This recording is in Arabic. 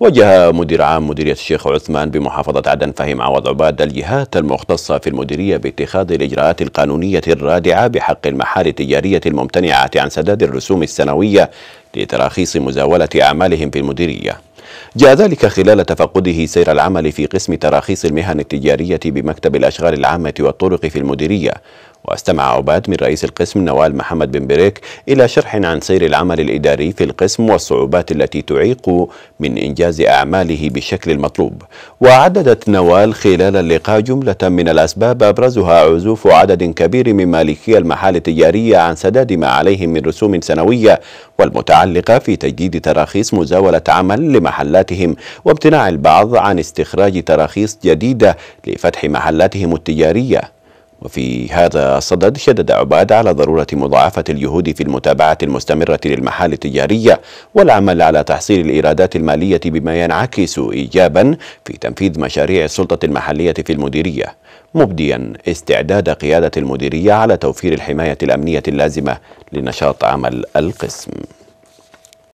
وجه مدير عام مديرية الشيخ عثمان بمحافظة عدن فهيم عوض عباد الجهات المختصة في المديرية باتخاذ الإجراءات القانونية الرادعة بحق المحال التجارية الممتنعة عن سداد الرسوم السنوية لتراخيص مزاولة أعمالهم في المديرية جاء ذلك خلال تفقده سير العمل في قسم تراخيص المهن التجارية بمكتب الأشغال العامة والطرق في المديرية واستمع عباد من رئيس القسم نوال محمد بن بريك إلى شرح عن سير العمل الإداري في القسم والصعوبات التي تعيق من إنجاز أعماله بالشكل المطلوب وعددت نوال خلال اللقاء جملة من الأسباب أبرزها عزوف عدد كبير من مالكي المحال التجارية عن سداد ما عليهم من رسوم سنوية والمتعلقة في تجديد تراخيص مزاولة عمل لمحال محلاتهم وامتناع البعض عن استخراج تراخيص جديدة لفتح محلاتهم التجارية وفي هذا الصدد شدد عباد على ضرورة مضاعفة الجهود في المتابعة المستمرة للمحال التجارية والعمل على تحصيل الإيرادات المالية بما ينعكس إيجابا في تنفيذ مشاريع السلطة المحلية في المديرية مبديا استعداد قيادة المديرية على توفير الحماية الأمنية اللازمة لنشاط عمل القسم